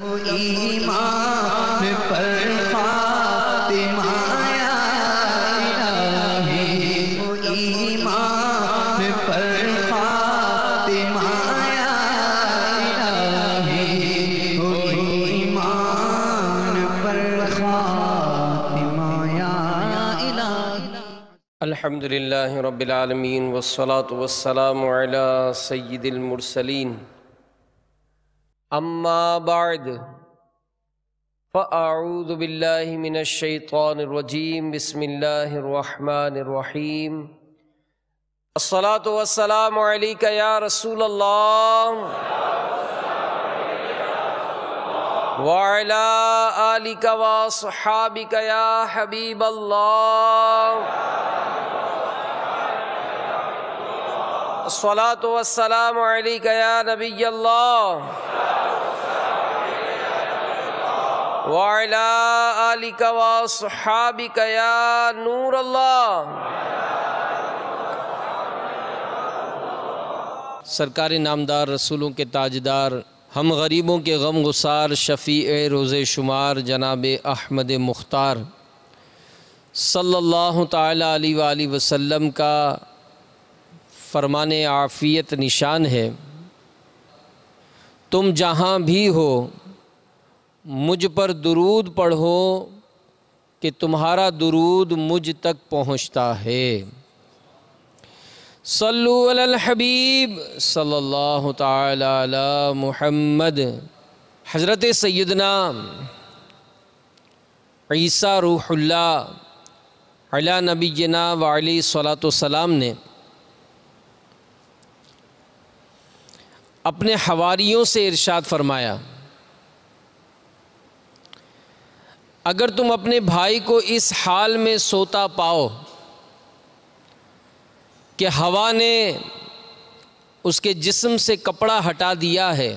الحمد لله رب العالمين والصلاة والسلام على سيد المرسلين अम्मा बाद फ़ाऊदबिल्लिमिनशैतरजीम बसमीम असलात वसलाम या रसूल वाला आलिका व सहाबिका या हबीब अल्लाह अस्सलातु वस्सलाम अलैका नबी अल्लाह वअला आलिका वसहाबिका या नूर अल्लाह सरकारी नामदार रसूलों के ताजदार हम गरीबों के गम गुसार शफ़ी रोज़ शुमार जनाब अहमद मुख्तार सल्लल्लाहु ताला अलैहि वसल्लम का फरमान आफ़ियत निशान है तुम जहाँ भी हो मुझ पर दुरूद पढ़ो कि तुम्हारा दुरूद मुझ तक पहुँचता है सल्लल्लाहु हबीब सल्लल्लाहु ताला मुहम्मद हज़रत सैदना ईसा रूहुल्ला अला जना वाली सलात सलाम ने अपने हवारियों से इरशाद फरमाया अगर तुम अपने भाई को इस हाल में सोता पाओ कि हवा ने उसके जिस्म से कपड़ा हटा दिया है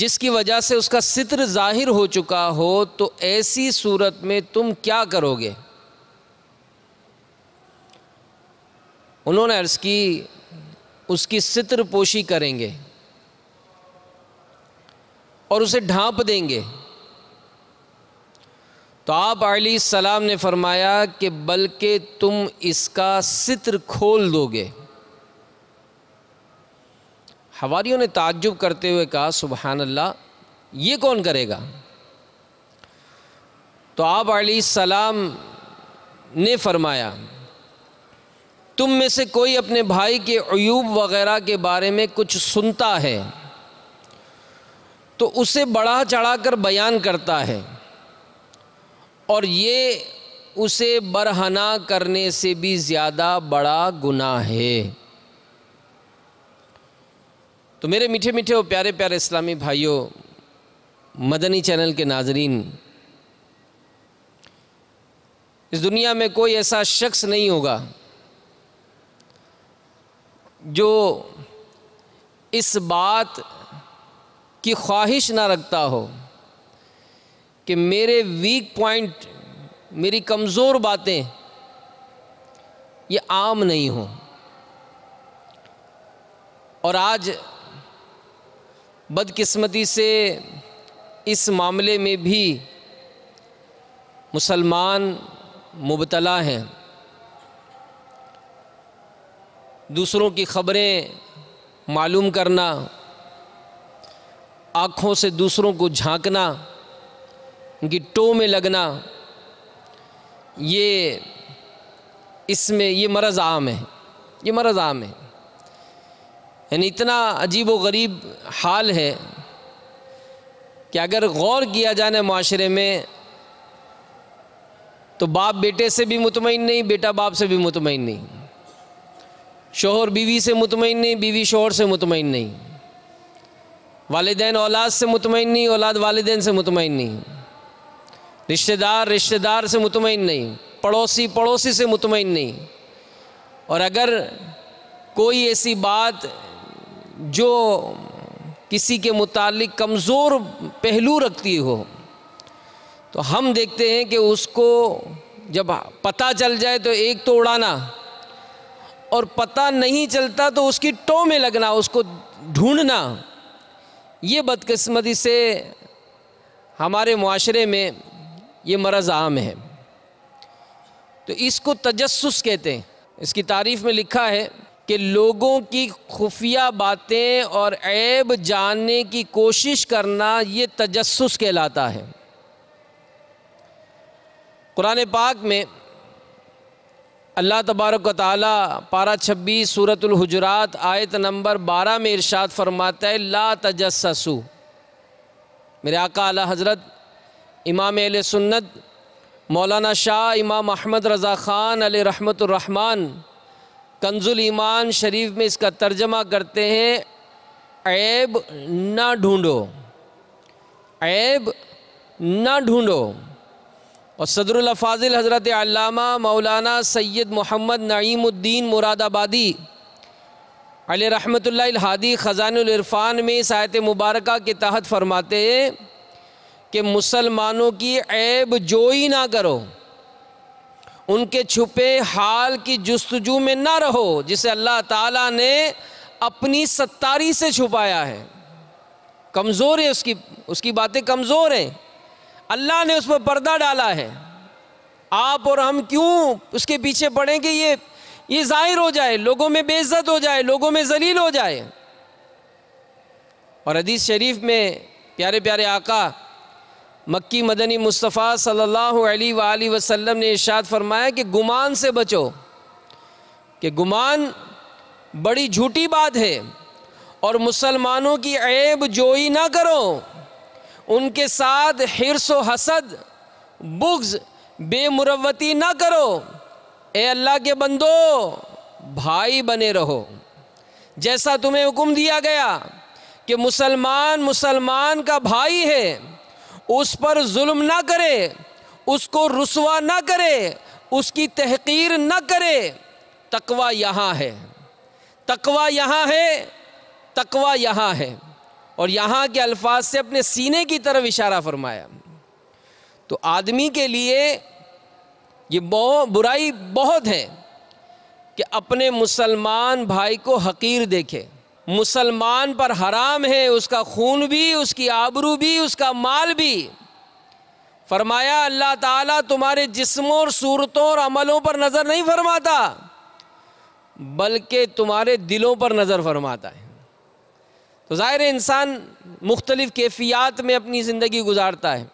जिसकी वजह से उसका सित्र ज़ाहिर हो चुका हो तो ऐसी सूरत में तुम क्या करोगे उन्होंने अर्ज़ की उसकी सित्र पोशी करेंगे और उसे ढांप देंगे तो आप अली सलाम ने फरमाया कि बल्कि तुम इसका सित्र खोल दोगे हवारियों ने ताज्जुब करते हुए कहा सुबहान अल्लाह ये कौन करेगा तो आप सलाम ने फरमाया तुम में से कोई अपने भाई के अयूब वगैरह के बारे में कुछ सुनता है तो उसे बढ़ा चढ़ा कर बयान करता है और ये उसे बरहना करने से भी ज़्यादा बड़ा गुनाह है तो मेरे मीठे मीठे और प्यारे प्यारे इस्लामी भाइयों मदनी चैनल के नाजरीन इस दुनिया में कोई ऐसा शख्स नहीं होगा जो इस बात की ख्वाहिश ना रखता हो कि मेरे वीक पॉइंट मेरी कमज़ोर बातें ये आम नहीं हों और आज बदकिस्मती से इस मामले में भी मुसलमान मुबतला हैं दूसरों की ख़बरें मालूम करना आँखों से दूसरों को झांकना टो में लगना ये इसमें ये मरज़ आम है ये मरज़ आम है यानी इतना अजीब व गरीब हाल है कि अगर गौर किया जाए माशरे में तो बाप बेटे से भी मुतमिन नहीं बेटा बाप से भी मुतमिन नहीं शोहर बीवी से मुतमिन नहीं बीवी शोहर से मुतमिन नहीं वालदेन औलाद से मुतमिन नहीं औलाद वालदेन से मुतमिन नहीं रिश्तेदार रिश्तेदार से मुतमिन नहीं पड़ोसी पड़ोसी से मुतमिन नहीं और अगर कोई ऐसी बात जो किसी के मुतालिक कमज़ोर पहलू रखती हो तो हम देखते हैं कि उसको जब पता चल जाए तो एक तो उड़ाना और पता नहीं चलता तो उसकी टो में लगना उसको ढूंढना ये बदकस्मती से हमारे माशरे में ये मरज़ आम है तो इसको तजस्स कहते हैं इसकी तारीफ़ में लिखा है कि लोगों की खुफिया बातें और ऐब जानने की कोशिश करना ये तजस्स कहलाता है कुरान पाक में अल्लाह तबारक ताली पारा छब्बीस सूरतुलहजरात आयत नंबर बारह में इरशाद फरमाता है ला तजस्सू मेरे आका आला हज़रत इमाम अल सुन्नत मौलाना शाह इमाम अहमद रज़ा ख़ान अल रहमतरहमान कंजुल ईमान शरीफ में इसका तर्जमा करते हैं ऐब ना ढूँढो ऐब ना ढूँढो और सदरफाजिल फाजिल हज़रत अल्लामा मौलाना सैयद मोहम्मद नईमुद्दीन मुरादाबादी अली हादी ख़जानरफ़ान में इस आयत मुबारक के तहत फरमाते कि मुसलमानों की ऐब जोई ना करो उनके छुपे हाल की जस्तजू में ना रहो जिसे अल्लाह ताला ने अपनी सत्तारी से छुपाया है कमज़ोर है उसकी उसकी बातें कमज़ोर हैं अल्लाह ने उस पर पर्दा डाला है आप और हम क्यों उसके पीछे पड़ें कि ये ये जाहिर हो जाए लोगों में बेइज्जत हो जाए लोगों में जलील हो जाए और हदीस शरीफ में प्यारे प्यारे आका मक्की मदनी मुस्तफ़ा सल्लल्लाहु अलैहि वसल्लम ने इरशाद फरमाया कि गुमान से बचो कि गुमान बड़ी झूठी बात है और मुसलमानों की ऐब जोई ना करो उनके साथ हिरस व हसद बुग्ज बेमुरवती ना करो ए अल्लाह के बंदो भाई बने रहो जैसा तुम्हें हुक्म दिया गया कि मुसलमान मुसलमान का भाई है उस पर जुल्म ना करे उसको रसवा ना करे उसकी तहकीर ना करे तकवा यहाँ है तकवा यहाँ है तकवा यहाँ है और यहाँ के अल्फाज से अपने सीने की तरफ इशारा फरमाया तो आदमी के लिए ये बहुत बुराई बहुत है कि अपने मुसलमान भाई को हकीर देखे मुसलमान पर हराम है उसका खून भी उसकी आबरू भी उसका माल भी फरमाया अल्लाह ताला तुम्हारे जिस्मों और सूरतों और अमलों पर नज़र नहीं फरमाता बल्कि तुम्हारे दिलों पर नज़र फरमाता है तो ज़ाहिर इंसान मुख्तलिफ़ कैफियात में अपनी ज़िंदगी गुजारता है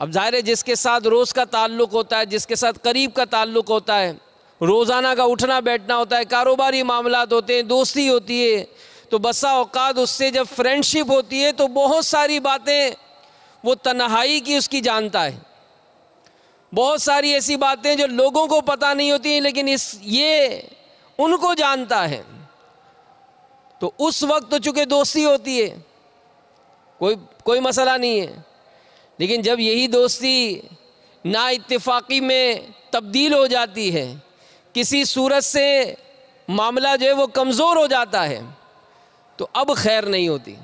अब ज़ाहिर जिसके साथ रोज़ का ताल्लुक़ होता है जिसके साथ करीब का ताल्लुक़ होता है रोज़ाना का उठना बैठना होता है कारोबारी मामला होते हैं दोस्ती होती है तो बसा अवकात उससे जब फ्रेंडशिप होती है तो बहुत सारी बातें वो तन्हाई की उसकी जानता है बहुत सारी ऐसी बातें जो लोगों को पता नहीं होती लेकिन इस ये उनको जानता है तो उस वक्त तो चूँकि दोस्ती होती है कोई कोई मसला नहीं है लेकिन जब यही दोस्ती ना इतफाक़ी में तब्दील हो जाती है किसी सूरत से मामला जो है वो कमज़ोर हो जाता है तो अब खैर नहीं होती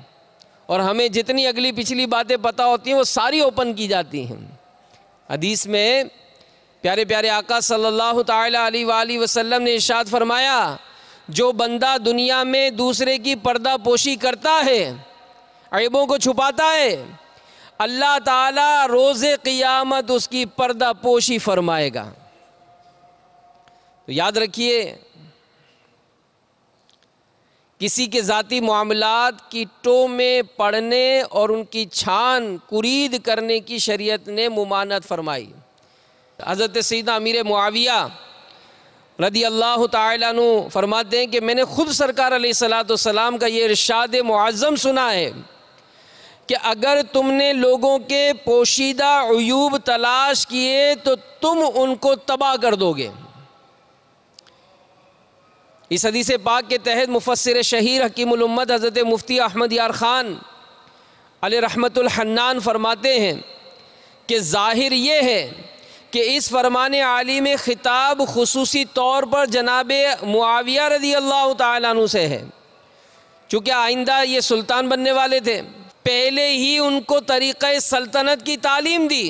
और हमें जितनी अगली पिछली बातें पता होती हैं वो सारी ओपन की जाती हैं हदीस में प्यारे प्यारे आका सल्लल्लाहु अलैहि वसल्लम ने इरशाद फरमाया जो बंदा दुनिया में दूसरे की पर्दा पोशी करता है ऐबों को छुपाता है अल्लाह ताला रोज़े क़ियामत उसकी पर्दा पोशी फरमाएगा तो याद रखिए किसी के ज़ाती मामलात की टो में पढ़ने और उनकी छान कुरीद करने की शरीयत ने ममानत फरमाई हज़रत सीधा अमीर मुआविया रदी अल्लाह तु फरमाते हैं कि मैंने ख़ुद सरकार सलाम का ये इरशाद मुआज़म सुना है कि अगर तुमने लोगों के पोशीदा अयूब तलाश किए तो तुम उनको तबाह कर दोगे इस हदीस पाक के तहत मुफसर शहीर हकीमत हज़रत मुफ्ती अहमद यार ख़ान अल रहमतुल्हन्नान फरमाते हैं कि ज़ाहिर ये है कि इस फरमान आली में ख़िताब खसूस तौर पर जनाब मुआविया रदी अल्लाह तु से है चूँकि आइंदा ये सुल्तान बनने वाले थे पहले ही उनको तरीक़ सल्तनत की तालीम दी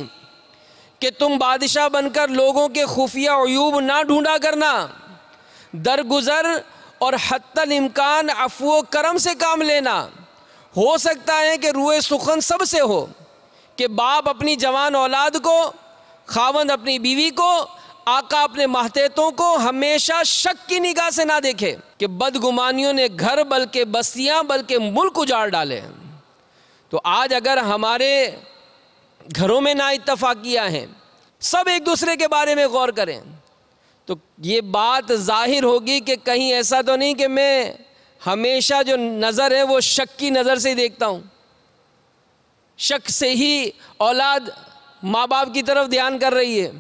कि तुम बादशाह बनकर लोगों के खुफिया अयूब ना ढूँढा करना दरगुजर और हतमकान अफो करम से काम लेना हो सकता है कि रुए सुखन सब से हो कि बाप अपनी जवान औलाद को खावंद अपनी बीवी को आका अपने महतेतों को हमेशा शक की निगाह से ना देखे कि बदगुमानियों ने घर बल्कि बस्तियां बल्कि मुल्क उजाड़ डाले तो आज अगर हमारे घरों में ना इतफा किया है सब एक दूसरे के बारे में गौर करें तो ये बात जाहिर होगी कि कहीं ऐसा तो नहीं कि मैं हमेशा जो नज़र है वो शक की नज़र से ही देखता हूँ शक से ही औलाद माँ बाप की तरफ ध्यान कर रही है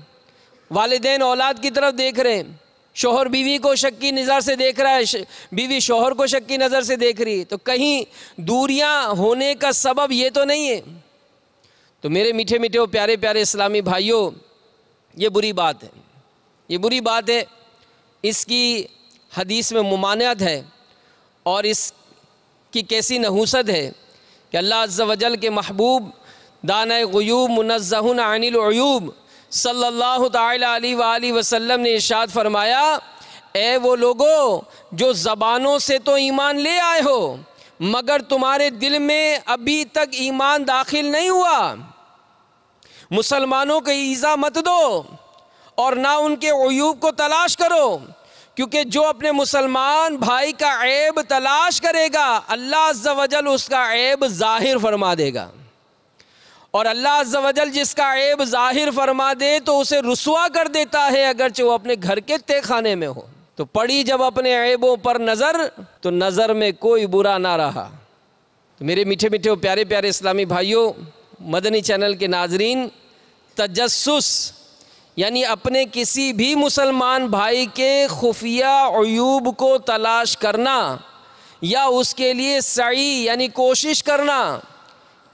वालदेन औलाद की तरफ देख रहे हैं शोहर बीवी को शक की नज़र से देख रहा है बीवी शोहर को शक की नज़र से देख रही है तो कहीं दूरियां होने का सबब ये तो नहीं है तो मेरे मीठे मीठे और प्यारे प्यारे इस्लामी भाइयों ये बुरी बात है ये बुरी बात है इसकी हदीस में ममानियत है और इसकी कैसी नहूसत है कि अल्लाह अज्जा वजल के महबूब दान गयूब मुनज़हन अनिलयूब सल्लल्लाहु अलैहि वसल्लम ने इशाद फरमाया ए वो लोगो जो ज़बानों से तो ईमान ले आए हो मगर तुम्हारे दिल में अभी तक ईमान दाखिल नहीं हुआ मुसलमानों को ईज़ा मत दो और ना उनके अयूब को तलाश करो क्योंकि जो अपने मुसलमान भाई का ऐब तलाश करेगा अल्लाह वजल उसका ऐब ज़ाहिर फरमा देगा और अल्लाह अज्जल जिसका ऐब ज़ाहिर फरमा दे तो उसे रसुआ कर देता है अगरचे वो अपने घर के तय खाने में हो तो पड़ी जब अपने ऐबों पर नज़र तो नज़र में कोई बुरा ना रहा तो मेरे मीठे मीठे और प्यारे प्यारे इस्लामी भाइयों मदनी चैनल के नाजरीन तजस्स यानी अपने किसी भी मुसलमान भाई के खुफिया अयूब को तलाश करना या उसके लिए सही यानी कोशिश करना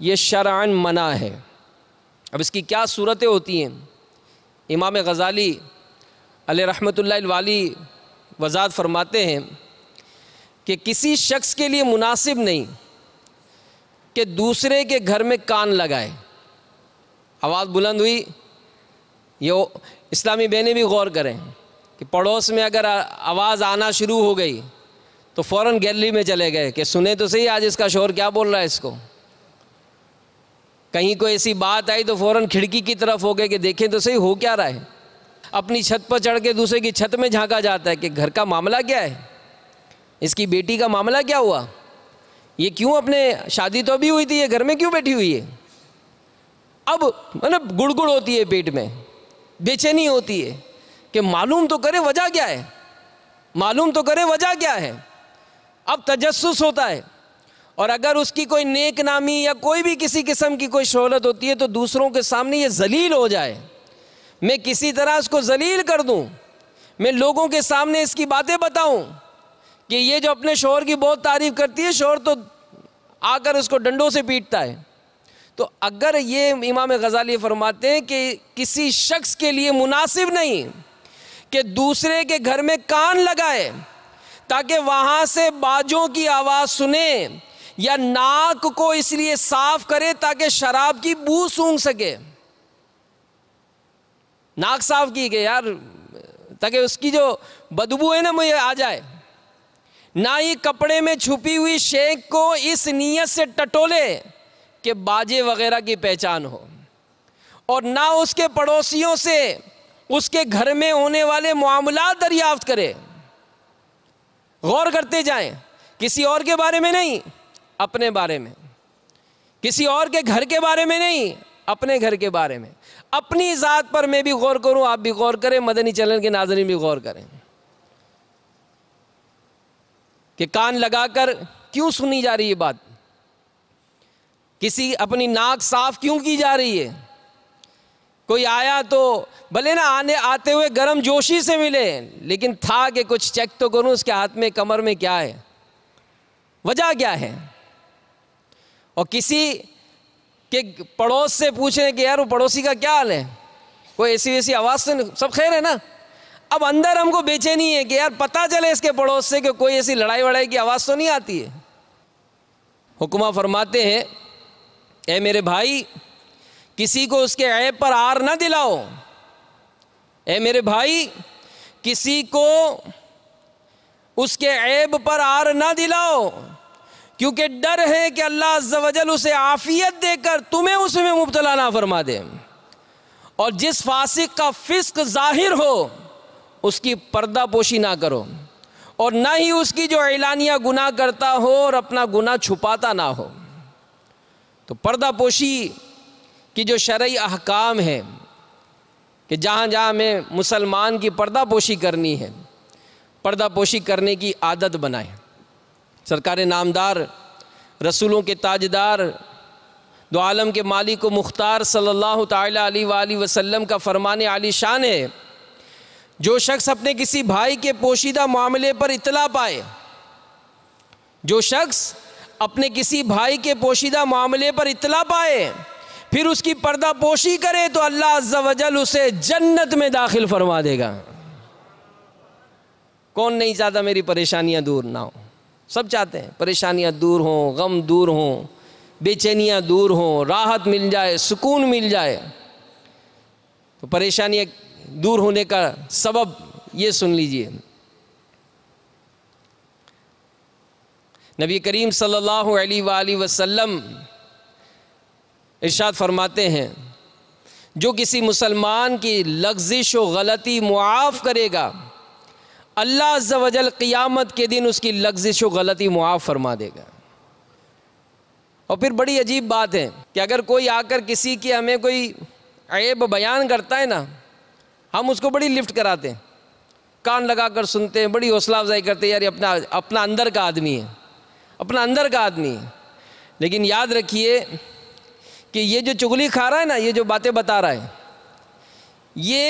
ये शरान मना है अब इसकी क्या सूरतें होती हैं इमाम गज़ाली अल रहमतुल्लावाली वजात फरमाते हैं कि किसी शख्स के लिए मुनासिब नहीं कि दूसरे के घर में कान लगाए आवाज़ बुलंद हुई ये इस्लामी बहने भी गौर करें कि पड़ोस में अगर आवाज़ आना शुरू हो गई तो फ़ौर गैलरी में चले गए कि सुने तो सही आज इसका शोर क्या बोल रहा है इसको कहीं कोई ऐसी बात आई तो फ़ौरन खिड़की की तरफ हो गए कि देखें तो सही हो क्या रहा है अपनी छत पर चढ़ के दूसरे की छत में झांका जाता है कि घर का मामला क्या है इसकी बेटी का मामला क्या हुआ ये क्यों अपने शादी तो अभी हुई थी ये घर में क्यों बैठी हुई है अब मतलब गुड़गुड़ होती है पेट में बेचैनी होती है कि मालूम तो करे वजह क्या है मालूम तो करे वजह क्या है अब तजस्स होता है और अगर उसकी कोई नेक नामी या कोई भी किसी किस्म की कोई शहरत होती है तो दूसरों के सामने ये जलील हो जाए मैं किसी तरह उसको जलील कर दूँ मैं लोगों के सामने इसकी बातें बताऊँ कि ये जो अपने शोर की बहुत तारीफ़ करती है शोर तो आकर उसको डंडों से पीटता है तो अगर ये इमाम गज़ाली फरमाते हैं कि किसी शख्स के लिए मुनासिब नहीं कि दूसरे के घर में कान लगाए ताकि वहाँ से बाजों की आवाज़ सुने या नाक को इसलिए साफ करे ताकि शराब की बू सूंघ सके नाक साफ की गई यार ताकि उसकी जो बदबू है ना मुझे आ जाए ना ही कपड़े में छुपी हुई शेख को इस नीयत से टटोले कि बाजे वगैरह की पहचान हो और ना उसके पड़ोसियों से उसके घर में होने वाले मामला दरियाफ्त करे गौर करते जाएं किसी और के बारे में नहीं अपने बारे में किसी और के घर के बारे में नहीं अपने घर के बारे में अपनी ज़ात पर मैं भी गौर करूं आप भी गौर करें मदनी चैनल के नाजरीन भी गौर करें कि कान लगाकर क्यों सुनी जा रही है बात किसी अपनी नाक साफ क्यों की जा रही है कोई आया तो भले ना आने आते हुए गर्म जोशी से मिले लेकिन था कि कुछ चेक तो करूं उसके हाथ में कमर में क्या है वजह क्या है और किसी के पड़ोस से पूछें कि यार वो पड़ोसी का क्या हाल है कोई ऐसी वैसी आवाज़ तो सब खैर है ना अब अंदर हमको बेचैनी है कि यार पता चले इसके पड़ोस से कि कोई ऐसी लड़ाई वड़ाई की आवाज़ तो नहीं आती है हुक्मा फरमाते हैं ए मेरे भाई किसी को उसके ऐब पर आर ना दिलाओ ए मेरे भाई किसी को उसके ऐब पर आर ना दिलाओ क्योंकि डर है कि अल्लाह जवजल उसे आफ़ियत देकर तुम्हें उसमें मुबतला ना फरमा दे और जिस फासिक का फिस्क जाहिर हो उसकी पर्दा पोशी ना करो और ना ही उसकी जो ऐलानिया गुनाह करता हो और अपना गुनाह छुपाता ना हो तो पर्दा पोशी की जो शरय अहकाम है कि जहाँ जहाँ हमें मुसलमान की पर्दा पोशी करनी है पर्दा पोशी करने की आदत बनाएं सरकार नामदार रसूलों के ताजदार दो आलम के मालिक व मुख्तार सल्लल्लाहु अलैहि वसल्लम का फरमान आली शान है जो शख्स अपने किसी भाई के पोशीदा मामले पर इतला पाए जो शख्स अपने किसी भाई के पोशीदा मामले पर इतला पाए फिर उसकी पर्दा पोशी करे तो अल्लाह अज्जावजल उसे जन्नत में दाखिल फरमा देगा कौन नहीं चाहता मेरी परेशानियां दूर ना हो सब चाहते हैं परेशानियां दूर हों गम दूर हों बेचैनियां दूर हों राहत मिल जाए सुकून मिल जाए तो परेशानियाँ दूर होने का सबब ये सुन लीजिए नबी करीम सल्लल्लाहु अलैहि वसल्लम इरशाद फरमाते हैं जो किसी मुसलमान की लग्जिश व गलती मुआफ़ करेगा अल्लाह जवजल क़ियामत के दिन उसकी लग्जिश व गलती मुआफ़ फरमा देगा और फिर बड़ी अजीब बात है कि अगर कोई आकर किसी की हमें कोई ऐब बयान करता है ना हम उसको बड़ी लिफ्ट कराते हैं कान लगा कर सुनते हैं बड़ी हौसला अफजाई करते हैं यार अपना अपना अंदर का आदमी है अपना अंदर का आदमी है लेकिन याद रखिए कि ये जो चुगली खा रहा है ना ये जो बातें बता रहा है ये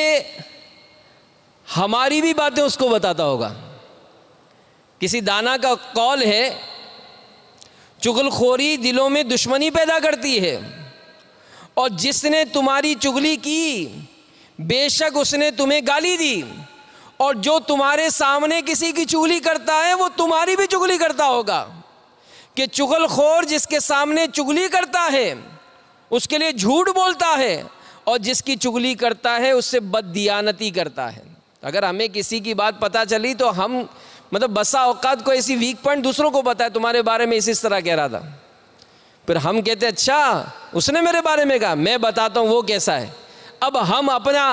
हमारी भी बातें उसको बताता होगा किसी दाना का कौल है चुगलखोरी दिलों में दुश्मनी पैदा करती है और जिसने तुम्हारी चुगली की बेशक उसने तुम्हें गाली दी और जो तुम्हारे सामने किसी की चुगली करता है वो तुम्हारी भी चुगली करता होगा कि चुगलखोर जिसके सामने चुगली करता है उसके लिए झूठ बोलता है और जिसकी चुगली करता है उससे बददियानती करता है अगर हमें किसी की बात पता चली तो हम मतलब बसा औकात को ऐसी वीक पॉइंट दूसरों को पता है तुम्हारे बारे में इस इस तरह कह रहा था फिर हम कहते अच्छा उसने मेरे बारे में कहा मैं बताता हूँ वो कैसा है अब हम अपना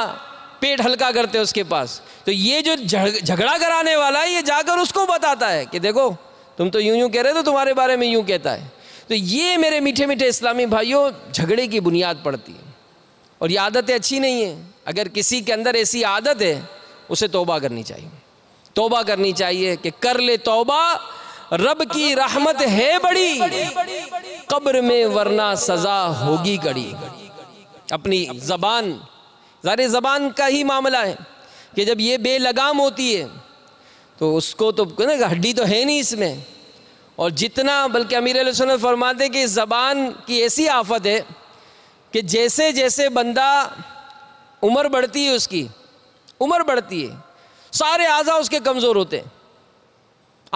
पेट हल्का करते हैं उसके पास तो ये जो झगड़ा कराने वाला है ये जाकर उसको बताता है कि देखो तुम तो यूं यूं कह रहे हो तुम्हारे बारे में यूं कहता है तो ये मेरे मीठे मीठे इस्लामी भाइयों झगड़े की बुनियाद पड़ती है और ये आदतें अच्छी नहीं है अगर किसी के अंदर ऐसी आदत है उसे तोबा करनी चाहिए तोबा करनी चाहिए कि कर ले तोबा रब की रहमत है बड़ी कब्र में वरना सजा होगी कड़ी अपनी जबान ज़ाहिर जबान का ही मामला है कि जब ये बेलगाम होती है तो उसको तो ना हड्डी तो है नहीं इसमें और जितना बल्कि अमीर फरमा फरमाते कि ज़बान की ऐसी आफत है कि जैसे जैसे बंदा उम्र बढ़ती है उसकी उम्र बढ़ती है सारे आज़ा उसके कमज़ोर होते हैं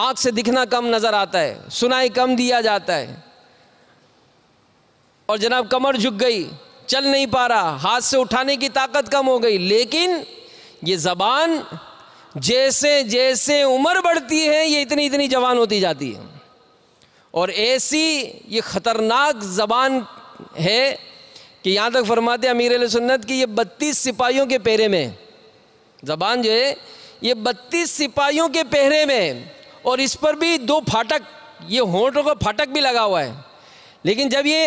आँख से दिखना कम नज़र आता है सुनाई कम दिया जाता है और जनाब कमर झुक गई चल नहीं पा रहा हाथ से उठाने की ताकत कम हो गई लेकिन ये ज़बान जैसे जैसे उम्र बढ़ती है ये इतनी इतनी जवान होती जाती है और ऐसी ये ख़तरनाक ज़बान है कि यहाँ तक फरमाते अमीर सुन्नत की ये बत्तीस सिपाहियों के पेरे में ज़बान जो है ये बत्तीस सिपाहियों के पहरे में और इस पर भी दो फाटक ये होठों का फाटक भी लगा हुआ है लेकिन जब ये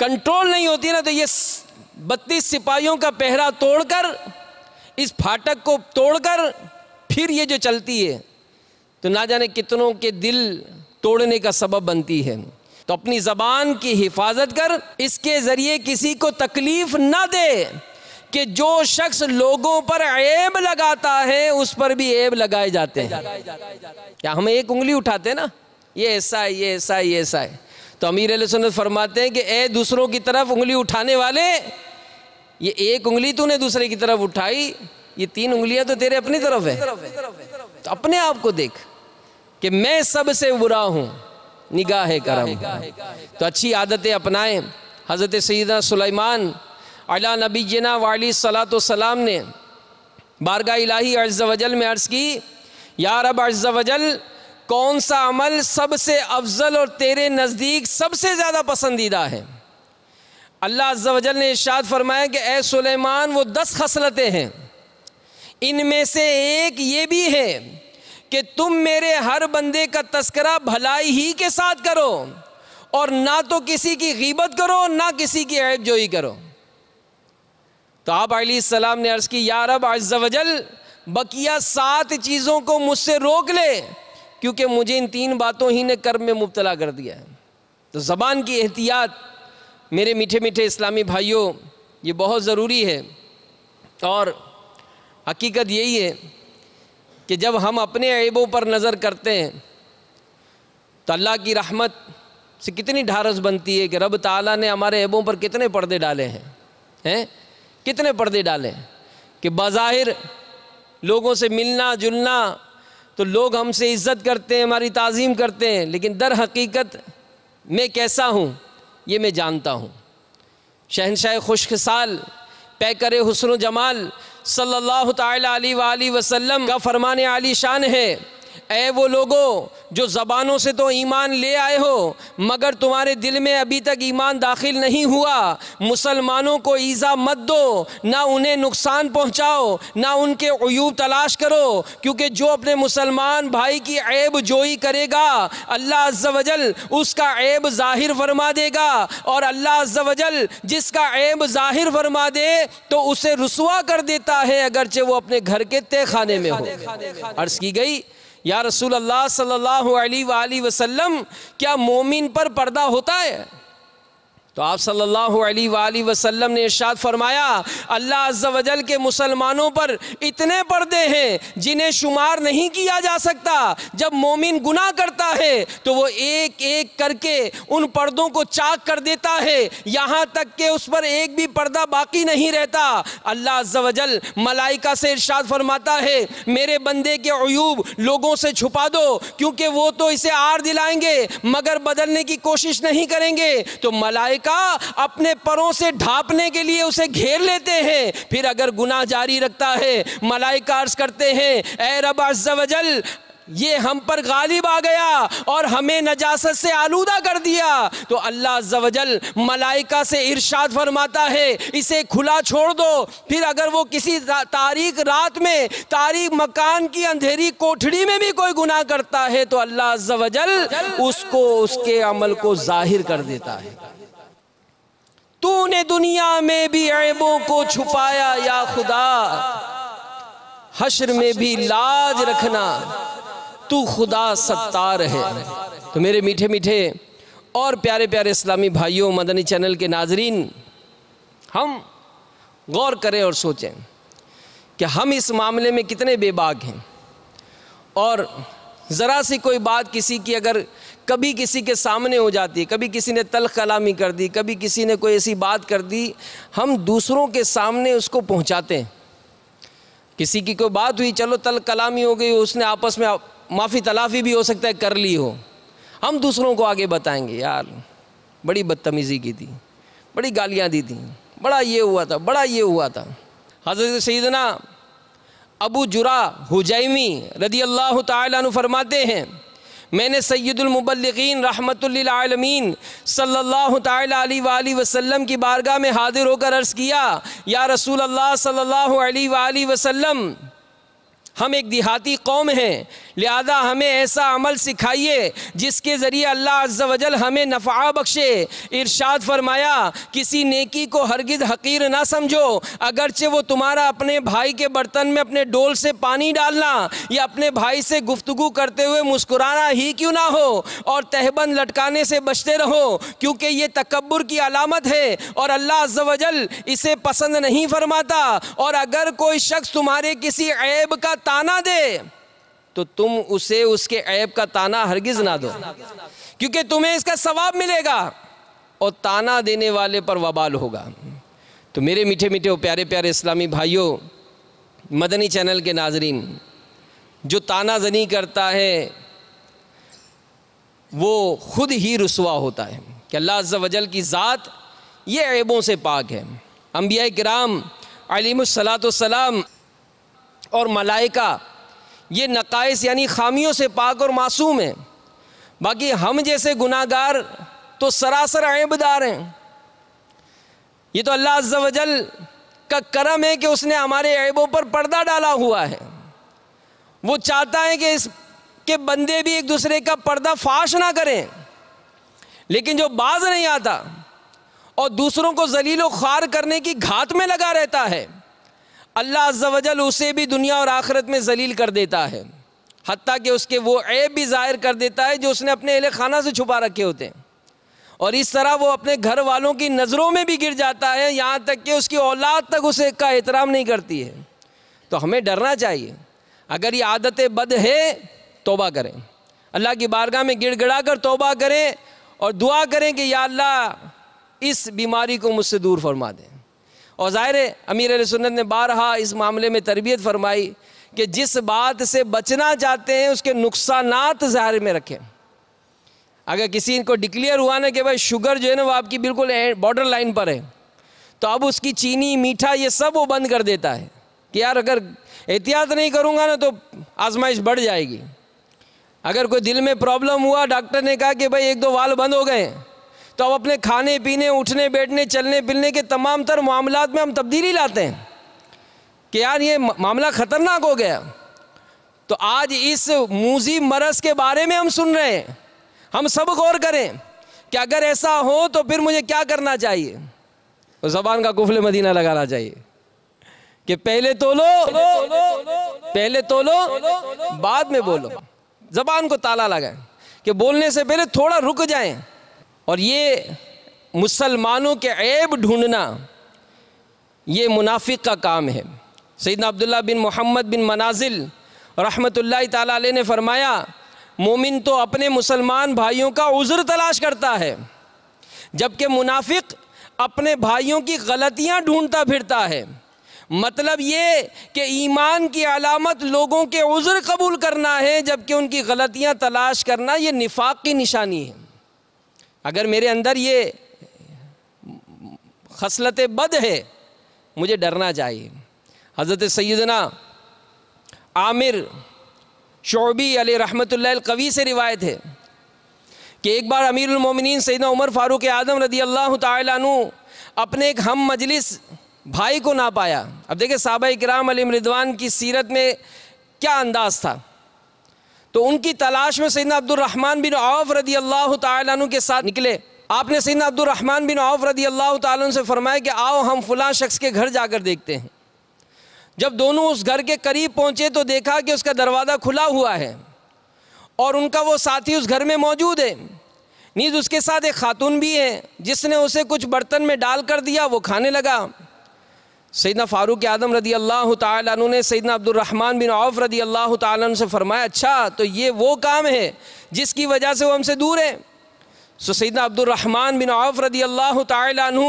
कंट्रोल नहीं होती ना तो ये बत्तीस सिपाहियों का पहरा तोड़कर इस फाटक को तोड़कर फिर ये जो चलती है तो ना जाने कितनों के दिल तोड़ने का सबब बनती है तो अपनी ज़बान की हिफाजत कर इसके ज़रिए किसी को तकलीफ़ ना दे कि जो शख्स लोगों पर ऐब लगाता है उस पर भी ऐब लगाए जाते हैं क्या हम एक उंगली उठाते हैं ना ये ऐसा है ये ऐसा है ये ऐसा है तो अमीर सुन्नत फरमाते हैं कि ए दूसरों की तरफ उंगली उठाने वाले ये एक उंगली तूने दूसरे की तरफ उठाई ये तीन उंगलियां तो तेरे अपनी तरफ है तो अपने आप को देख कि मैं सबसे बुरा हूं निगाह करम तो अच्छी आदतें अपनाएं हज़रत सईदा सुलेमान अला नबी जना वाली सलात सलाम ने बारगा इलाही अर्ज़ वजल में अर्ज़ की यार अब अर्ज़ वजल कौन सा अमल सबसे अफजल और तेरे नज़दीक सबसे ज़्यादा पसंदीदा है अल्लाह अज्जल ने इशाद फरमाया कि ए सुलेमान वो दस खसलतें हैं इनमें से एक ये भी है कि तुम मेरे हर बंदे का तस्करा भलाई ही के साथ करो और ना तो किसी की गीबत करो ना किसी की ऐब जोई करो तो आप सलाम ने अर्ज़ की या रब अजल बकिया सात चीज़ों को मुझसे रोक ले क्योंकि मुझे इन तीन बातों ही ने कर्म में मुबतला कर दिया है तो ज़बान की एहतियात मेरे मीठे मीठे इस्लामी भाइयों ये बहुत ज़रूरी है और हकीकत यही है कि जब हम अपने ऐबों पर नज़र करते हैं तो अल्लाह की रहमत से कितनी ढारस बनती है कि रब ताला ने हमारे ऐबों पर कितने पर्दे डाले हैं हैं कितने पर्दे डाले कि बाहिर लोगों से मिलना जुलना तो लोग हमसे इज्जत करते हैं हमारी ताज़ीम करते हैं लेकिन दर हकीकत मैं कैसा हूँ ये मैं जानता हूँ शहनशाह खुशक साल पैकर हसन जमाल सल्ला अलैहि का फरमान आली शान है ऐ वो लोगों जो ज़बानों से तो ईमान ले आए हो मगर तुम्हारे दिल में अभी तक ईमान दाखिल नहीं हुआ मुसलमानों को ईज़ा मत दो ना उन्हें नुकसान पहुँचाओ ना उनके अयूब तलाश करो क्योंकि जो अपने मुसलमान भाई की ऐब जोई करेगा अल्लाह अज्जवजल उसका ऐब ज़ाहिर फरमा देगा और अल्लाह अज्जवजल जिसका ऐब ज़ाहिर फरमा दे तो उसे रसुआ कर देता है अगरचे वो अपने घर के तय खाने में हो अर्ज़ की गई या रसूल अल्लाह सल्लल्लाहु अलैहि वसल्लम क्या मोमिन पर पर्दा होता है तो आप सल्लल्लाहु अलैहि वसल्लम ने इरशाद फरमाया अल्लाह अज्जल के मुसलमानों पर इतने पर्दे हैं जिन्हें शुमार नहीं किया जा सकता जब मोमिन गुनाह करता है तो वो एक एक करके उन पर्दों को चाक कर देता है यहाँ तक के उस पर एक भी पर्दा बाकी नहीं रहता अल्लाह अज्जल मलाइका से इरशाद फरमाता है मेरे बंदे के अयूब लोगों से छुपा दो क्योंकि वो तो इसे आर दिलाएंगे मगर बदलने की कोशिश नहीं करेंगे तो मलाइक का अपने परों से ढापने के लिए उसे घेर लेते हैं फिर अगर गुनाह जारी रखता है मलाइका अर्ज करते हैं ए रब अज्जल ये हम पर गालिब आ गया और हमें नजासत से आलूदा कर दिया तो अल्लाह जवजल मलाइका से इरशाद फरमाता है इसे खुला छोड़ दो फिर अगर वो किसी तारीख रात में तारीख मकान की अंधेरी कोठड़ी में भी कोई गुनाह करता है तो अल्लाह जवजल उसको उसके अमल को जाहिर कर देता है तूने दुनिया में भी ऐबों को छुपाया या खुदा हशर में भी लाज रखना तू खुदा सत्तार है तो मेरे मीठे मीठे और प्यारे प्यारे इस्लामी भाइयों मदनी चैनल के नाजरीन हम गौर करें और सोचें कि हम इस मामले में कितने बेबाक हैं और ज़रा सी कोई बात किसी की अगर कभी किसी के सामने हो जाती है कभी किसी ने तल कलामी कर दी कभी किसी ने कोई ऐसी बात कर दी हम दूसरों के सामने उसको पहुंचाते हैं किसी की कोई बात हुई चलो तल कलामी हो गई उसने आपस में माफ़ी तलाफ़ी भी हो सकता है कर ली हो हम दूसरों को आगे बताएंगे यार बड़ी बदतमीज़ी की थी बड़ी गालियाँ दी थी बड़ा ये हुआ था बड़ा ये हुआ था हज़रत सईदना अबू जुरा हुजैमी रदी अल्लाह तु फरमाते हैं मैंने सैदुलमबलगिन रहमतमीन सल्ला वसम की बारगाह में हाजिर होकर अर्ज़ किया या रसूल अल्लाह सल्ला वसम हम एक देहाती कौम हैं लिहाजा हमें ऐसा अमल सिखाइए जिसके ज़रिए अल्लाह अज्जल हमें नफ़ा बख्शे इरशाद फरमाया किसी नेकी को हरगिज़ हकीर ना समझो अगरचे वो तुम्हारा अपने भाई के बर्तन में अपने डोल से पानी डालना या अपने भाई से गुफ्तु करते हुए मुस्कुराना ही क्यों ना हो और तहबंद लटकाने से बचते रहो क्योंकि ये तकबर की अलामत है और अल्लाह अज्जल इसे पसंद नहीं फरमाता और अगर कोई शख्स तुम्हारे किसी ऐब का ताना दे तो तुम उसे उसके ऐब का ताना हरगिज़ ना दो क्योंकि तुम्हें इसका सवाब मिलेगा और ताना देने वाले पर वबाल होगा तो मेरे मीठे मीठे और प्यारे प्यारे इस्लामी भाइयों मदनी चैनल के नाजरीन जो ताना जनी करता है वो ख़ुद ही रसुआ होता है कि अल्लाह वजल की ज़ात ये ऐबों से पाक है अम्बिया कराम अलीमसलातम और मलाइका ये नकायस यानी खामियों से पाक और मासूम है बाकी हम जैसे गुनागार तो सरासर आयबदार हैं ये तो अल्लाह अज्जा वजल का करम है कि उसने हमारे ऐबों पर पर्दा डाला हुआ है वो चाहता है कि इस के बंदे भी एक दूसरे का पर्दा फाश ना करें लेकिन जो बाज नहीं आता और दूसरों को जलीलो खार करने की घात में लगा रहता है अल्लाह अज्जावजल उसे भी दुनिया और आखिरत में जलील कर देता है हती कि उसके वो ऐब भी ज़ाहिर कर देता है जो उसने अपने अहल खाना से छुपा रखे होते हैं और इस तरह वो अपने घर वालों की नज़रों में भी गिर जाता है यहाँ तक कि उसकी औलाद तक उसे का एहतराम नहीं करती है तो हमें डरना चाहिए अगर ये आदत बद है तोबा करें अल्लाह की बारगाह में गिड़ गिड़ा कर तोबा करें और दुआ करें कि या अल्लाह इस बीमारी को मुझसे दूर फरमा दें और ज़ाहिर अमीर सुन्नत ने बारहा इस मामले में तरबियत फरमाई कि जिस बात से बचना चाहते हैं उसके नुकसान ज़ाहिर में रखें अगर किसी को डिक्लेयर हुआ ना कि भाई शुगर जो है ना वो आपकी बिल्कुल बॉर्डर लाइन पर है तो अब उसकी चीनी मीठा ये सब वो बंद कर देता है कि यार अगर एहतियात नहीं करूँगा ना तो आजमाइश बढ़ जाएगी अगर कोई दिल में प्रॉब्लम हुआ डॉक्टर ने कहा कि भाई एक दो वाल बंद हो गए हैं तो अब अपने खाने पीने उठने बैठने चलने पिलने के तमाम तर मामला में हम तब्दीली लाते हैं कि यार ये मामला ख़तरनाक हो गया तो आज इस मूजी मरस के बारे में हम सुन रहे हैं हम सब गौर करें कि अगर ऐसा हो तो फिर मुझे क्या करना चाहिए तो ज़बान का कुफल मदीना लगाना चाहिए कि पहले तो लो पहले तो लो बाद में बोलो ज़बान को ताला लगाएं कि बोलने से पहले थोड़ा रुक जाएं और ये मुसलमानों के ऐब ढूंढना ये मुनाफिक का काम है सैदना अब्दुल्ला बिन मोहम्मद बिन मनाजिल रहमत ला ने फरमाया मोमिन तो अपने मुसलमान भाइयों का उज़र तलाश करता है जबकि मुनाफिक अपने भाइयों की गलतियां ढूंढता फिरता है मतलब ये कि ईमान की अलामत लोगों के उज़र कबूल करना है जबकि उनकी गलतियां तलाश करना ये निफाक की निशानी है अगर मेरे अंदर ये खसलत बद है मुझे डरना चाहिए हज़रत सैदना आमिर शोबी अली रहमत कवि से रिवायत है कि एक बार अमीरमिन सैदना उमर फ़ारूक आदम रदी अल्लाह तु अपने एक हम मजलिस भाई को ना पाया अब देखिए साबा कराम अली मृदवान की सीरत में क्या अंदाज़ था तो उनकी तलाश में सैदना अब्दुलरहमान बिन औफ रदी अल्लाह तु के साथ निकले आपने सैदना अब्दुलरहमान बिन औफ रदी अल्लाह तु से फरमाया कि आओ हम फलां शख्स के घर जाकर देखते हैं जब दोनों उस घर के करीब पहुँचे तो देखा कि उसका दरवाज़ा खुला हुआ है और उनका वो साथी उस घर में मौजूद है नीज उसके साथ एक खातून भी है जिसने उसे कुछ बर्तन में डाल कर दिया वो खाने लगा सैदना फ़ारूक आदम रदी अल्लाह तु ने सैदना अब्दुलरहमान बिन औफ रदी अल्लाह तु से फरमाया अच्छा तो ये वो काम है जिसकी वजह से वो हमसे दूर है सो सैदना अब्दुलरहमान बिन औफ रदी अल्लाह तु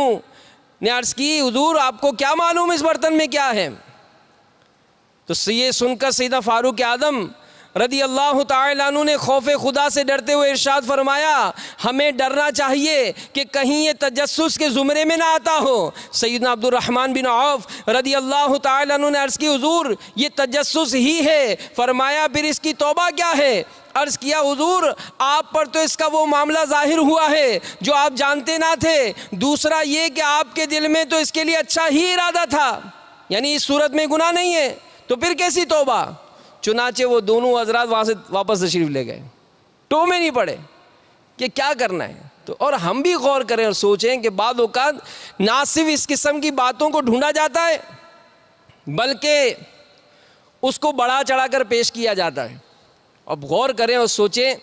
ने अर्ज़ की हजूर आपको क्या मालूम इस बर्तन में क्या है तो ये सुनकर सैदा फ़ारूक आदम रदी अल्लाह तु ने खौफ खुदा से डरते हुए इरशाद फरमाया हमें डरना चाहिए कि कहीं ये तजस के ज़ुमरे में ना आता हो सईद अब्दुलरहमान बिन औफ रदी अल्लाह तु ने अर्ज़ की हजूर ये तजस ही है फरमाया फिर इसकी तोबा क्या है अर्ज़ किया हुजूर आप पर तो इसका वो मामला ज़ाहिर हुआ है जो आप जानते ना थे दूसरा ये कि आपके दिल में तो इसके लिए अच्छा ही इरादा था यानी इस सूरत में गुनाह नहीं है तो फिर कैसी तोबा चुनाचे वो दोनों हजरात वहाँ से वापस तशरीफ ले गए टो में नहीं पड़े कि क्या करना है तो और हम भी गौर करें और सोचें कि बाद अवकात ना सिर्फ इस किस्म की बातों को ढूंढा जाता है बल्कि उसको बढ़ा चढ़ा कर पेश किया जाता है अब गौर करें और सोचें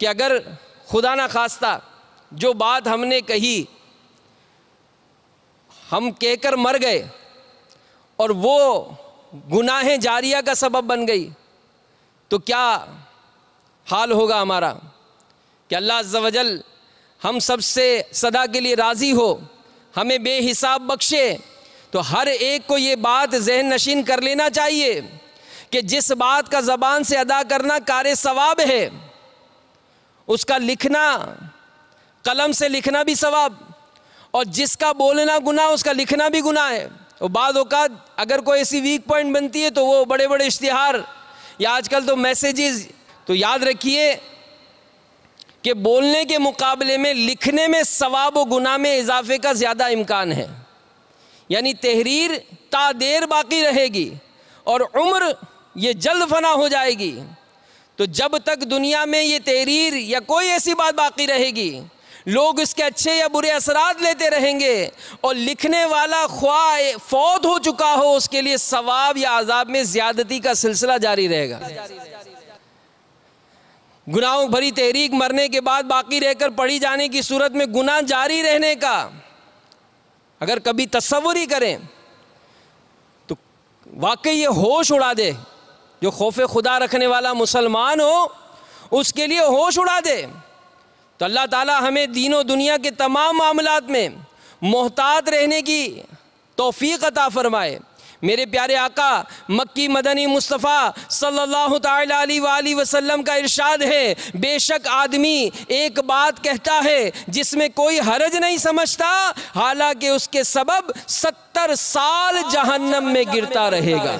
कि अगर खुदा ना खास्ता जो बात हमने कही हम कहकर मर गए और वो गुनाहें जारिया का सबब बन गई तो क्या हाल होगा हमारा कि अल्लाह अज्जल हम सब से सदा के लिए राज़ी हो हमें बेहिसाब बख्शे तो हर एक को ये बात जहन नशीन कर लेना चाहिए कि जिस बात का ज़बान से अदा करना कार सवाब है उसका लिखना कलम से लिखना भी सवाब और जिसका बोलना गुनाह उसका लिखना भी गुनाह है और बाद अवकात अगर कोई ऐसी वीक पॉइंट बनती है तो वो बड़े बड़े इश्तिहार या आजकल तो मैसेजेस तो याद रखिए कि बोलने के मुकाबले में लिखने में सवाब व गुना में इजाफे का ज़्यादा इम्कान है यानी तहरीर ता देर बाकी रहेगी और उम्र ये जल्द फना हो जाएगी तो जब तक दुनिया में ये तहरीर या कोई ऐसी बात बाकी रहेगी लोग इसके अच्छे या बुरे असरात लेते रहेंगे और लिखने वाला ख्वा फौत हो चुका हो उसके लिए सवाब या आज़ाब में ज़्यादती का सिलसिला जारी रहेगा गुनाहों भरी तहरीक मरने के बाद बाकी रहकर पढ़ी जाने की सूरत में गुनाह जारी रहने का अगर कभी तस्वुर ही करें तो वाकई ये होश उड़ा दे जो खौफ खुदा रखने वाला मुसलमान हो उसके लिए होश उड़ा दे तो अल्लाह ताला हमें दीनों दुनिया के तमाम मामला में मोहतात रहने की तोफ़ी अता फ़रमाए मेरे प्यारे आका मक्की मदनी मुस्तफ़ा सल्लल्लाहु अलैहि वसल्लम का इरशाद है बेशक आदमी एक बात कहता है जिसमें कोई हरज नहीं समझता हालांकि उसके सबब सत्तर साल जहन्नम में गिरता रहेगा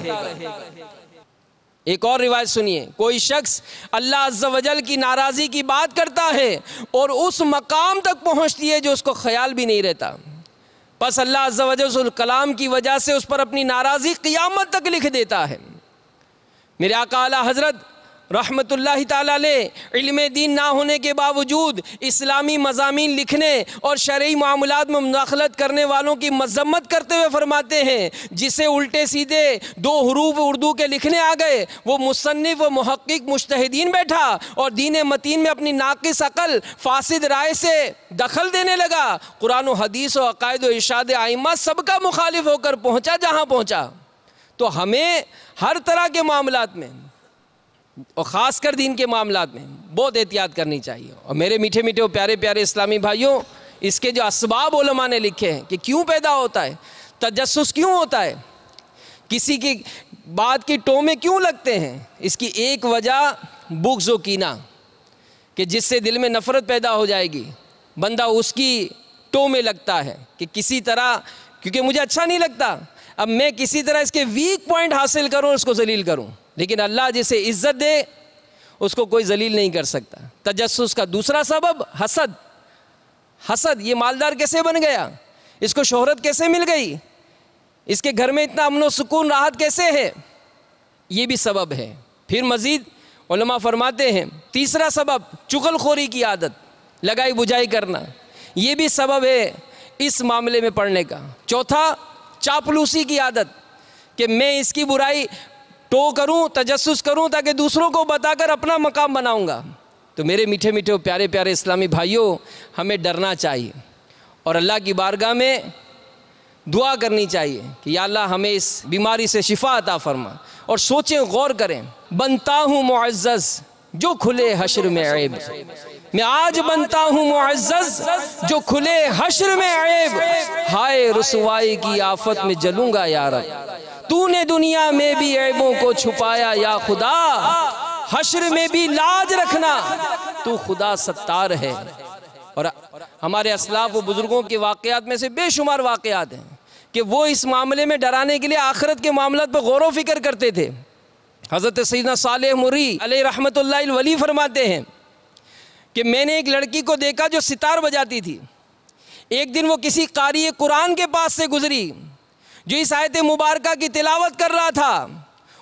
एक और रिवायत सुनिए कोई शख्स अल्लाह अज्जल की नाराज़ी की बात करता है और उस मकाम तक पहुँचती है जो उसको ख्याल भी नहीं रहता बस अल्लाह अज्जल कलाम की वजह से उस पर अपनी नाराज़ी क़ियामत तक लिख देता है मेरे आका आला हज़रत रहमत तालम दीन ना होने के बावजूद इस्लामी मजामी लिखने और शर्य मामलों में मुदाखलत करने वालों की मजम्मत करते हुए फरमाते हैं जिसे उल्टे सीधे दो हरूफ उर्दू के लिखने आ गए वो मुसनफ़ व महक्क मुश्तदीन बैठा और दीन मतीन में अपनी नाकिस अकल फासद राय से दखल देने लगा कुरान हदीस और अकायद इशाद आइमा सबका मुखालिफ होकर पहुँचा जहाँ पहुँचा तो हमें हर तरह के मामला में और ख़ास कर दीन के मामला में बहुत एहतियात करनी चाहिए और मेरे मीठे मीठे और प्यारे प्यारे इस्लामी भाइयों इसके जो इसबाब उलमा ने लिखे हैं कि क्यों पैदा होता है तजस्स क्यों होता है किसी की बात की टो में क्यों लगते हैं इसकी एक वजह बुग्ज़ कीना कि जिससे दिल में नफ़रत पैदा हो जाएगी बंदा उसकी टो में लगता है कि किसी तरह क्योंकि मुझे अच्छा नहीं लगता अब मैं किसी तरह इसके वीक पॉइंट हासिल करूँ उसको जलील करूँ लेकिन अल्लाह जिसे इज्जत दे उसको कोई जलील नहीं कर सकता तजस्स का दूसरा सबब हसद हसद ये मालदार कैसे बन गया इसको शोहरत कैसे मिल गई इसके घर में इतना अमन सुकून राहत कैसे है ये भी सबब है फिर मज़ीद फरमाते हैं तीसरा सबब चुगलखोरी की आदत लगाई बुझाई करना ये भी सबब है इस मामले में पढ़ने का चौथा चापलूसी की आदत कि मैं इसकी बुराई टो करूं तजस्स करूं ताकि दूसरों को बताकर अपना मकाम बनाऊंगा तो मेरे मीठे मीठे प्यारे प्यारे इस्लामी भाइयों हमें डरना चाहिए और अल्लाह की बारगाह में दुआ करनी चाहिए कि या अल्लाह हमें इस बीमारी से शिफा अता फरमा और सोचें गौर करें बनता हूँ मुआज़ जो खुले हशर में ऐब मैं आज बनता हूँ मुआज़ जो खुले हशर में ऐब हाय रसवाई की आफत में जलूँगा यार तूने दुनिया में भी ऐबों को छुपाया या खुदा हशर में भी लाज रखना तू खुदा सत्तार है और हमारे असलाफ व बुज़ुर्गों के वाकयात में से बेशुमार वाकयात हैं कि वो इस मामले में डराने के लिए आखरत के मामला पर गौर फिक्र करते थे हज़रत सैदा साल मुरी रहमत वली फरमाते हैं कि मैंने एक लड़की को देखा जो सितार बजाती थी एक दिन वो किसी कारी कुरान के पास से गुज़री जो इस आयत मुबारक की तिलावत कर रहा था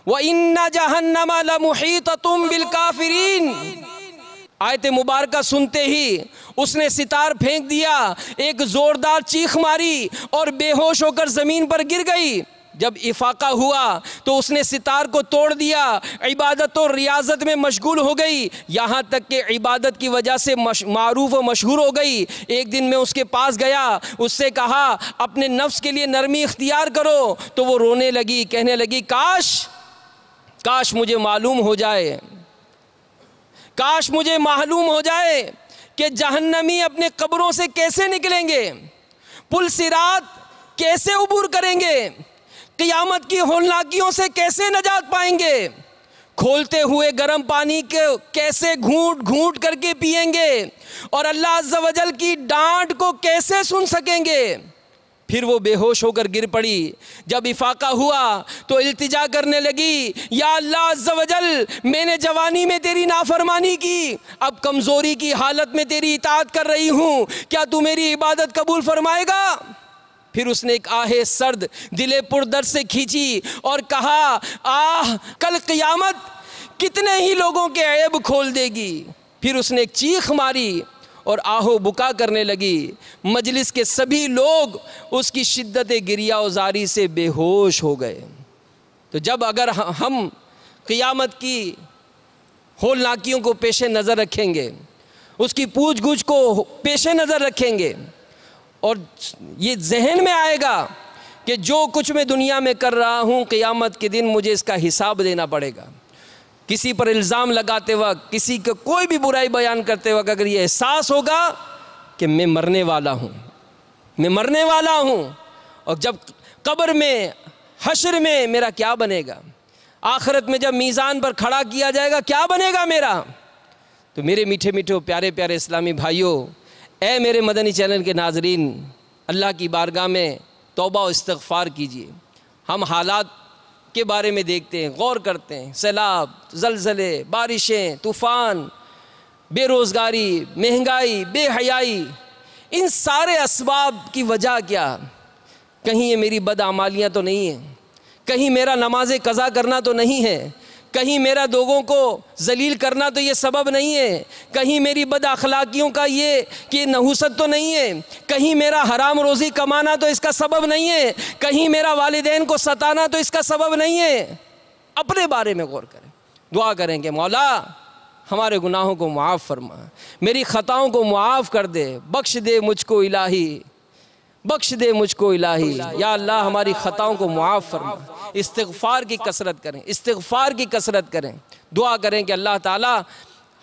वह इन्ना जहन्नमा लमुहीत तुम बिलकाफरीन आयत मुबारक सुनते ही उसने सितार फेंक दिया एक ज़ोरदार चीख मारी और बेहोश होकर ज़मीन पर गिर गई जब इफाका हुआ तो उसने सितार को तोड़ दिया इबादत और रियाजत में मशगूल हो गई यहाँ तक कि इबादत की वजह से मरूफ व मशहूर हो गई एक दिन मैं उसके पास गया उससे कहा अपने नफ्स के लिए नरमी इख्तियार करो तो वो रोने लगी कहने लगी काश काश मुझे मालूम हो जाए काश मुझे मालूम हो जाए कि जहन्नमी अपने कब्रों से कैसे निकलेंगे पुल सिरात कैसे उबूर करेंगे क़ियामत की होलनाकियों से कैसे नजात पाएंगे खोलते हुए गर्म पानी के कैसे घूट घूट करके पियेंगे और अल्लाह जवजल की डांट को कैसे सुन सकेंगे फिर वो बेहोश होकर गिर पड़ी जब इफाका हुआ तो इल्तिजा करने लगी या अल्लाह जवजल मैंने जवानी में तेरी नाफरमानी की अब कमज़ोरी की हालत में तेरी इतात कर रही हूँ क्या तू मेरी इबादत कबूल फरमाएगा फिर उसने एक आहे सर्द दिले पुरदर से खींची और कहा आह कल क़यामत कितने ही लोगों के ऐब खोल देगी फिर उसने एक चीख मारी और आहो बुका करने लगी मजलिस के सभी लोग उसकी शिद्दत गिरियाजारी से बेहोश हो गए तो जब अगर हम क़ियामत की होलनाकियों को पेश नज़र रखेंगे उसकी पूछ गूछ को पेश नज़र रखेंगे और ये जहन में आएगा कि जो कुछ मैं दुनिया में कर रहा हूँ क्यामत के दिन मुझे इसका हिसाब देना पड़ेगा किसी पर इल्ज़ाम लगाते वक्त किसी को कोई भी बुराई बयान करते वक्त अगर ये एहसास होगा कि मैं मरने वाला हूँ मैं मरने वाला हूँ और जब कब्र में हशर में मेरा क्या बनेगा आखिरत में जब मीज़ान पर खड़ा किया जाएगा क्या बनेगा मेरा तो मेरे मीठे मीठे प्यारे प्यारे इस्लामी भाइयों ए मेरे मदनी चैनल के नाजरीन अल्लाह की बारगाह में तोबा और इस्तफ़ार कीजिए हम हालात के बारे में देखते हैं गौर करते हैं सैलाब जलजले बारिशें तूफ़ान बेरोज़गारी महंगाई बेहयाई इन सारे इसबाब की वजह क्या कहीं ये मेरी बदआमालियाँ तो नहीं हैं कहीं मेरा नमाज कज़ा करना तो नहीं है कहीं मेरा लोगों को जलील करना तो ये सबब नहीं है कहीं मेरी बद अखलाकियों का ये कि नहुसत तो नहीं है कहीं मेरा हराम रोज़ी कमाना तो इसका सबब नहीं है कहीं मेरा वालदेन को सताना तो इसका सबब नहीं है अपने बारे में गौर करें दुआ करेंगे मौला हमारे गुनाहों को मुआफ़ फरमा मेरी ख़ताओं को मुआफ़ कर दे बख्श दे मुझको इलाही बख्श दे मुझको इलाही या अल्लाह हमारी ख़ताओं को मुआफ़ फरमा इस्तफ़ार की कसरत करें इस्तफ़ार की कसरत करें दुआ करें कि अल्लाह ताला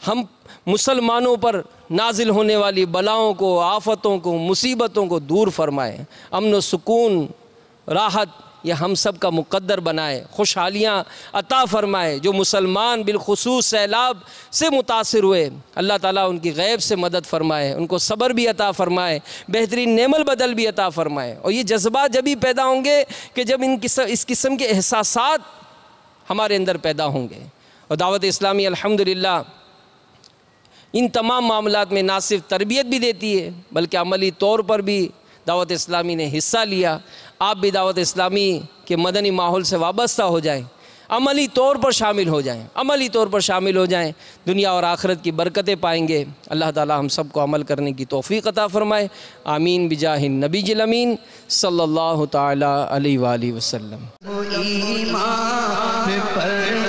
हम मुसलमानों पर नाजिल होने वाली बलाओं को आफतों को मुसीबतों को दूर फरमाएँ अमन सुकून राहत यह हम सब का मुकद्दर बनाए खुशहालियाँ अता फ़रमाए जो मुसलमान बिलखसूस सैलाब से मुतासर हुए अल्लाह ताला उनकी गैब से मदद फ़रमाए उनको सब्र भी अता फ़रमाए बेहतरीन नेमल बदल भी अता फ़रमाए और ये जज्बा जब ही पैदा होंगे कि जब इन किस्म इस किस्म के एहसास हमारे अंदर पैदा होंगे और दावत इस्लामी अलहमदिल्ला इन तमाम मामला में ना सिर्फ तरबियत भी देती है बल्कि अमली तौर पर भी दावत इस्लामी ने हिस्सा लिया आप भी दावत इस्लामी के मदनी माहौल से वाबस्ता हो जाएं अमली तौर पर शामिल हो जाएं अमली तौर पर शामिल हो जाएं दुनिया और आखरत की बरकतें पाएंगे अल्लाह ताला हम सबको अमल करने की तोफ़ी अता फ़रमाए आमीन बिजा नबी जमीन सल्ला तसम